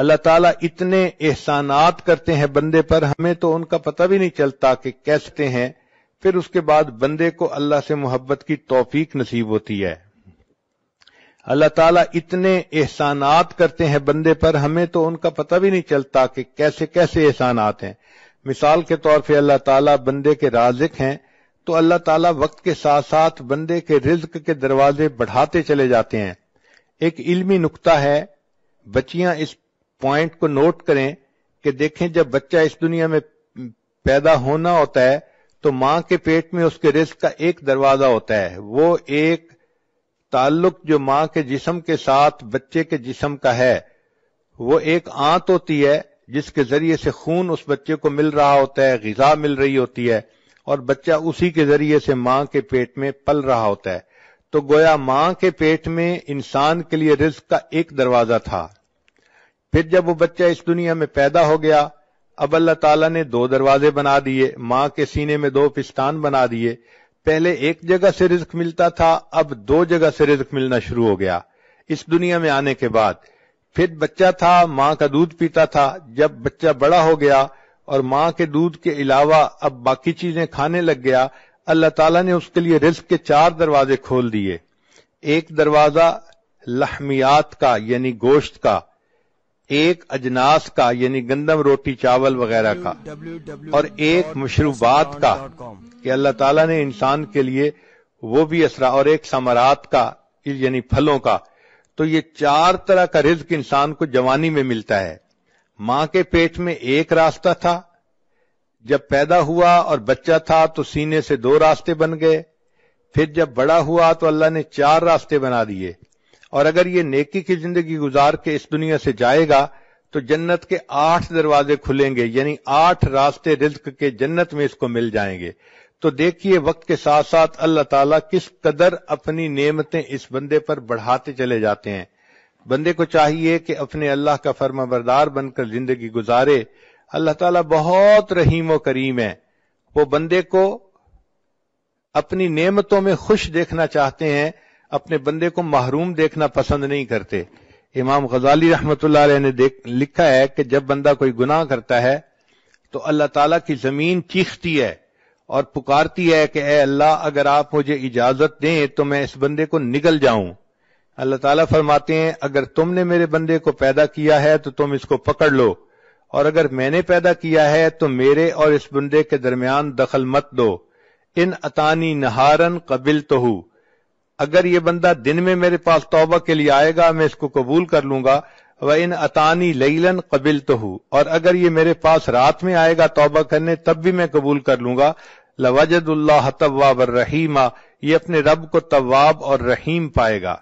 अल्लाह ताला इतने एहसानात करते हैं बंदे पर हमें तो उनका पता भी नहीं चलता कि कैसे हैं फिर उसके बाद बंदे को अल्लाह से मोहब्बत की तोफीक नसीब होती है अल्लाह ताला इतने एहसानात करते हैं बंदे पर हमें तो उनका पता भी नहीं चलता कि कैसे कैसे एहसानात हैं मिसाल के तौर पर अल्लाह ताला बंदे के राजिक हैं तो अल्लाह ताला वक्त के साथ साथ बंदे के रिज्क के दरवाजे बढ़ाते चले जाते हैं एक इल्मी नुकता है बच्चियां इस पॉइंट को नोट करें कि देखें जब बच्चा इस दुनिया में पैदा होना होता है तो मां के पेट में उसके रिस्क का एक दरवाजा होता है वो एक ताल्लुक जो मां के जिसम के साथ बच्चे के जिसम का है वो एक आंत होती है जिसके जरिए से खून उस बच्चे को मिल रहा होता है गजा मिल रही होती है और बच्चा उसी के जरिए से मां के पेट में पल रहा होता है तो गोया मां के पेट में इंसान के लिए रिस्क का एक दरवाजा था फिर जब वो बच्चा इस दुनिया में पैदा हो गया अब अल्लाह ताला ने दो दरवाजे बना दिए माँ के सीने में दो पिस्तान बना दिए पहले एक जगह से रिज्क मिलता था अब दो जगह से रिज्क मिलना शुरू हो गया इस दुनिया में आने के बाद फिर बच्चा था माँ का दूध पीता था जब बच्चा बड़ा हो गया और माँ के दूध के अलावा अब बाकी चीजें खाने लग गया अल्लाह ताला ने उसके लिए रिज्क के चार दरवाजे खोल दिए एक दरवाजा लहमियात का यानी गोश्त का एक अजनास का यानी गंदम रोटी चावल वगैरह का और एक मशरूबात का कि अल्लाह ताला ने इंसान के लिए वो भी असरा और एक समरात का यानी फलों का तो ये चार तरह का रिज्क इंसान को जवानी में मिलता है मां के पेट में एक रास्ता था जब पैदा हुआ और बच्चा था तो सीने से दो रास्ते बन गए फिर जब बड़ा हुआ तो अल्लाह ने चार रास्ते बना दिए और अगर ये नेकी की जिंदगी गुजार के इस दुनिया से जाएगा तो जन्नत के आठ दरवाजे खुलेंगे यानी आठ रास्ते रिज्क के जन्नत में इसको मिल जाएंगे तो देखिए वक्त के साथ साथ अल्लाह ताला किस कदर अपनी नेमतें इस बंदे पर बढ़ाते चले जाते हैं बंदे को चाहिए कि अपने अल्लाह का फर्माबरदार बनकर जिंदगी गुजारे अल्लाह ताला बहुत रहीम व करीम है वो बंदे को अपनी नेमतों में खुश देखना चाहते हैं अपने बंदे को महरूम देखना पसंद नहीं करते इमाम गजाली रहमत ने लिखा है कि जब बंदा कोई गुनाह करता है तो अल्लाह तला की जमीन चीखती है और पुकारती है कि ए अल्लाह अगर आप मुझे इजाजत दें तो मैं इस बंदे को निकल जाऊं अल्लाह ताला फरमाते हैं अगर तुमने मेरे बंदे को पैदा किया है तो तुम इसको पकड़ लो और अगर मैंने पैदा किया है तो मेरे और इस बंदे के दरमियान दखल मत दो इन अतानी नहारन कबिल तो हूं अगर ये बंदा दिन में मेरे पास तोबा के लिए आएगा मैं इसको कबूल कर लूंगा व इन अतानी लईलन कबिल तो हूँ और अगर ये मेरे पास रात में आएगा तोबा करने तब भी मैं कबूल कर लूंगा लवाजदुल्ला तवाब रहीमा ये अपने रब को तवाब और रहीम पाएगा